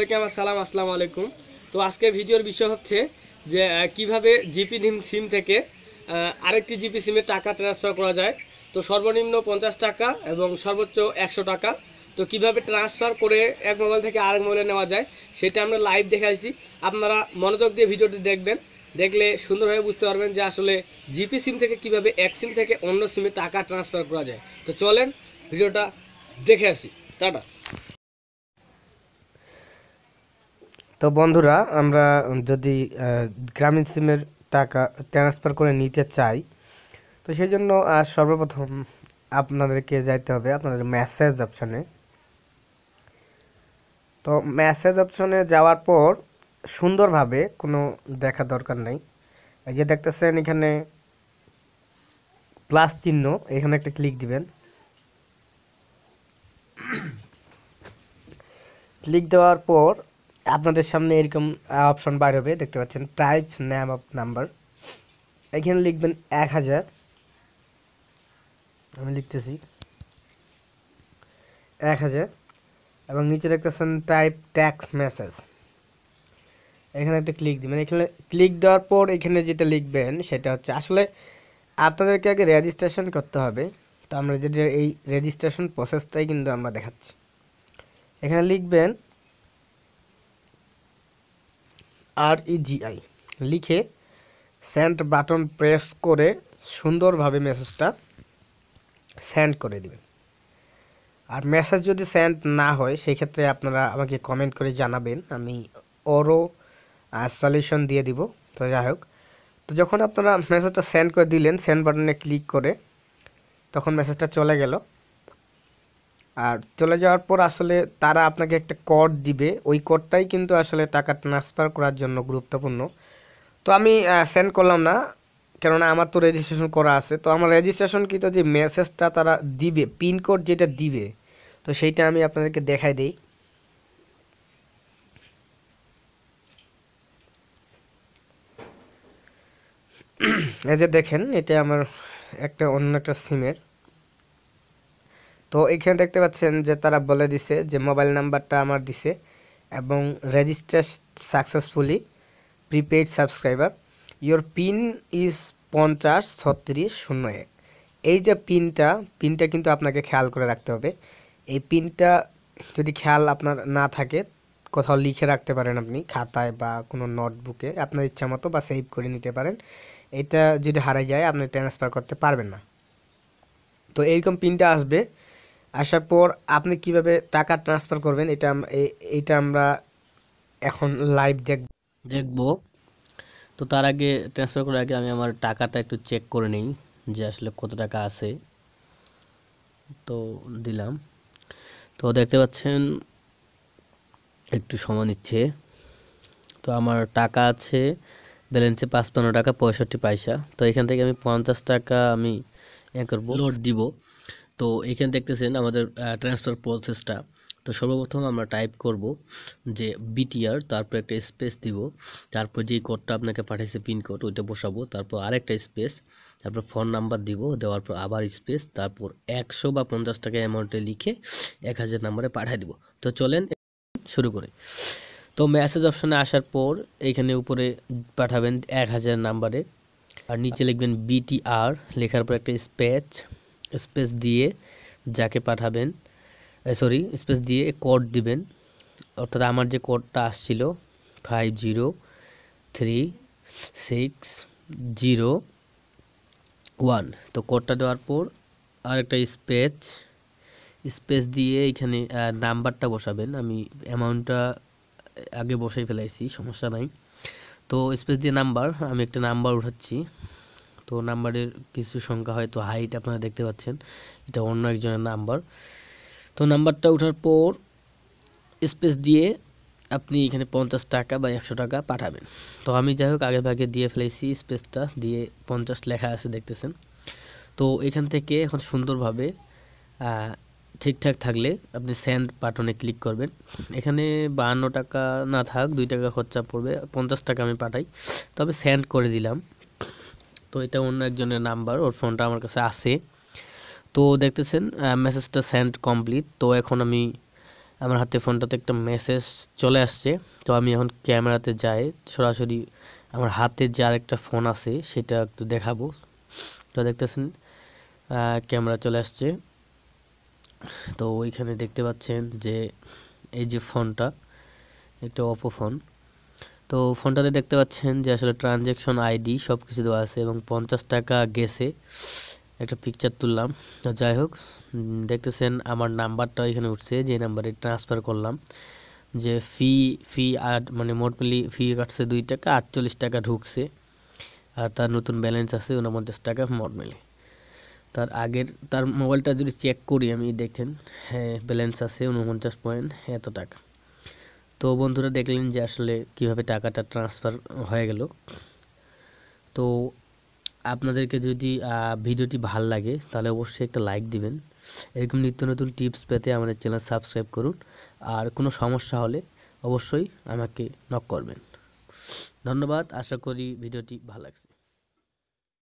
সবাইকে আমার সালাম আসসালামু আলাইকুম তো আজকে ভিডিওর বিষয় হচ্ছে যে কিভাবে জিপি সিম থেকে আরেকটি জিপি সিমে টাকা ট্রান্সফার করা যায় তো সর্বনিম্ন পঞ্চাশ টাকা এবং সর্বোচ্চ একশো টাকা তো কিভাবে ট্রান্সফার করে এক মোবাইল থেকে আরেক মোবাইলে নেওয়া যায় সেটা আমরা লাইভ দেখাইছি আপনারা মনোযোগ দিয়ে ভিডিওটি দেখবেন দেখলে সুন্দরভাবে বুঝতে পারবেন যে আসলে জিপি সিম থেকে কিভাবে এক সিম থেকে অন্য সিমে টাকা ট্রান্সফার করা যায় তো চলেন ভিডিওটা দেখে আসি টাটা তো বন্ধুরা আমরা যদি গ্রামীণ সিমের টাকা ট্রান্সফার করে নিতে চাই তো সেই জন্য সর্বপ্রথম আপনাদেরকে যাইতে হবে আপনাদের মেসেজ অপশানে তো মেসেজ অপশনে যাওয়ার পর সুন্দরভাবে কোনো দেখা দরকার নাই এই যে দেখতেছেন এখানে প্লাস চিহ্ন এখানে একটা ক্লিক দিবেন ক্লিক দেওয়ার পর আপনাদের সামনে এরকম অপশন বার হবে দেখতে পাচ্ছেন টাইপ নেম অফ নাম্বার এখানে লিখবেন এক হাজার আমি লিখতেছি এক হাজার এবং নিচে দেখতেছেন টাইপ ট্যাক্স মেসেজ এখানে একটা ক্লিক দিবেন এখানে ক্লিক দেওয়ার পর এখানে যেটা লিখবেন সেটা হচ্ছে আসলে আপনাদেরকে আগে রেজিস্ট্রেশন করতে হবে তো আমরা যেটা এই রেজিস্ট্রেশন প্রসেসটাই কিন্তু আমরা দেখাচ্ছি এখানে লিখবেন আর ই e লিখে সেন্ড বাটন প্রেস করে সুন্দরভাবে মেসেজটা সেন্ড করে দেবেন আর মেসেজ যদি সেন্ড না হয় সেক্ষেত্রে আপনারা আমাকে কমেন্ট করে জানাবেন আমি ওরও সলিউশন দিয়ে দিব তো যাই হোক তো যখন আপনারা মেসেজটা সেন্ড করে দিলেন সেন্ড বাটনে ক্লিক করে তখন মেসেজটা চলে গেল আর চলে যাওয়ার পর আসলে তারা আপনাকে একটা কড দিবে ওই কডটাই কিন্তু আসলে টাকা ট্রান্সফার করার জন্য গুরুত্বপূর্ণ তো আমি সেন্ড করলাম না কেননা আমার তো রেজিস্ট্রেশন করা আছে তো আমার রেজিস্ট্রেশন কিন্তু যে মেসেজটা তারা দিবে পিনকোড যেটা দিবে তো সেইটা আমি আপনাদেরকে দেখাই দিই এই যে দেখেন এটা আমার একটা অন্য একটা সিমের তো এখানে দেখতে পাচ্ছেন যে তারা বলে দিছে যে মোবাইল নাম্বারটা আমার দিছে এবং register successfully prepaid subscriber your pin is পঞ্চাশ ছত্রিশ শূন্য এক এই যে পিনটা পিনটা কিন্তু আপনাকে খেয়াল করে রাখতে হবে এই পিনটা যদি খেয়াল আপনার না থাকে কোথাও লিখে রাখতে পারেন আপনি খাতায় বা কোনো নোটবুকে আপনার ইচ্ছা মতো বা সেভ করে নিতে পারেন এটা যদি হারাই যায় আপনি ট্রান্সফার করতে পারবেন না তো এইরকম পিনটা আসবে আসার পর আপনি কিভাবে টাকা ট্রান্সফার করবেন এটা এইটা আমরা এখন লাইভ দেখ দেখব তো তার আগে ট্রান্সফার করার আগে আমি আমার টাকাটা একটু চেক করে নিই যে আসলে কত টাকা আছে তো দিলাম তো দেখতে পাচ্ছেন একটু সময় নিচ্ছে তো আমার টাকা আছে ব্যালেন্সে পাঁচপান্ন টাকা পঁয়ষট্টি পয়সা তো এখান থেকে আমি পঞ্চাশ টাকা আমি এ করবো লোড দিব তো এখানে দেখতেছেন আমাদের ট্রান্সফার প্রসেসটা তো সর্বপ্রথম আমরা টাইপ করব যে বিটিআর তারপর একটা স্পেস দিব তারপর যে কোডটা আপনাকে পিন পিনকোড ওইটা বসাবো তারপর আরেকটা স্পেস তারপর ফোন নাম্বার দিব দেওয়ার পর আবার স্পেস তারপর একশো বা পঞ্চাশ টাকা অ্যামাউন্টে লিখে এক হাজার নাম্বারে পাঠিয়ে দিব তো চলেন শুরু করে তো মেসেজ অপশানে আসার পর এখানে উপরে পাঠাবেন এক হাজার নাম্বারে আর নিচে লিখবেন বিটিআর লেখার পর একটা স্পেচ স্পেস দিয়ে যাকে পাঠাবেন সরি স্পেস দিয়ে কোড দিবেন অর্থাৎ আমার যে কোডটা আসছিল five zero three six zero one তো কোডটা দেওয়ার পর আরেকটা স্পেচ স্পেস দিয়ে এখানে নাম্বারটা বসাবেন আমি অ্যামাউন্টটা আগে বসাই ফেলাইছি সমস্যা নাই তো স্পেস দিয়ে নাম্বার আমি একটা নাম্বার উঠাচ্ছি তো নাম্বারের কিছু সংখ্যা হয়তো হাইট আপনারা দেখতে পাচ্ছেন এটা অন্য একজনের নাম্বার তো নাম্বারটা ওঠার পর স্পেস দিয়ে আপনি এখানে পঞ্চাশ টাকা বা একশো টাকা পাঠাবেন তো আমি যাই হোক আগে ভাগে দিয়ে ফেলেছি স্পেসটা দিয়ে পঞ্চাশ লেখা আছে দেখতেছেন তো এখান থেকে এখন সুন্দরভাবে ঠিকঠাক থাকলে আপনি স্যান্ড পাটনে ক্লিক করবেন এখানে বাহান্ন টাকা না থাক দুই টাকা খরচা পড়বে পঞ্চাশ টাকা আমি পাঠাই তবে স্যান্ড করে দিলাম তো এটা অন্য একজনের নাম্বার ওর ফোনটা আমার কাছে আছে তো দেখতেছেন মেসেজটা সেন্ড কমপ্লিট তো এখন আমি আমার হাতে ফোনটাতে একটা মেসেজ চলে আসছে তো আমি এখন ক্যামেরাতে যাই সরাসরি আমার হাতে যে আরেকটা ফোন আছে সেটা একটু দেখাবো তো দেখতেছেন ক্যামেরা চলে আসছে তো ওইখানে দেখতে পাচ্ছেন যে এই যে ফোনটা একটা অপো ফোন তো ফোনটাতে দেখতে পাচ্ছেন যে আসলে ট্রানজ্যাকশন আইডি সব কিছু দেওয়া আছে এবং পঞ্চাশ টাকা গেছে একটা পিকচার তুললাম তো যাই হোক দেখতেছেন আমার নাম্বারটা এখানে উঠছে যে নাম্বারে ট্রান্সফার করলাম যে ফি ফি আট মানে মোটমেলি ফি কাটছে দুই টাকা আটচল্লিশ টাকা ঢুকছে আর তার নতুন ব্যালেন্স আছে উনপঞ্চাশ টাকা মোটমেলি তার আগের তার মোবাইলটা যদি চেক করি আমি দেখছেন হ্যাঁ ব্যালেন্স আছে উনপঞ্চাশ পয়েন্ট এত টাকা তো বন্ধুরা দেখলেন যে আসলে কিভাবে টাকাটা ট্রান্সফার হয়ে গেল তো আপনাদেরকে যদি ভিডিওটি ভাল লাগে তাহলে অবশ্যই একটা লাইক দিবেন এরকম নিত্য নতুন টিপস পেতে আমাদের চ্যানেল সাবস্ক্রাইব করুন আর কোনো সমস্যা হলে অবশ্যই আমাকে নক করবেন ধন্যবাদ আশা করি ভিডিওটি ভালো লাগছে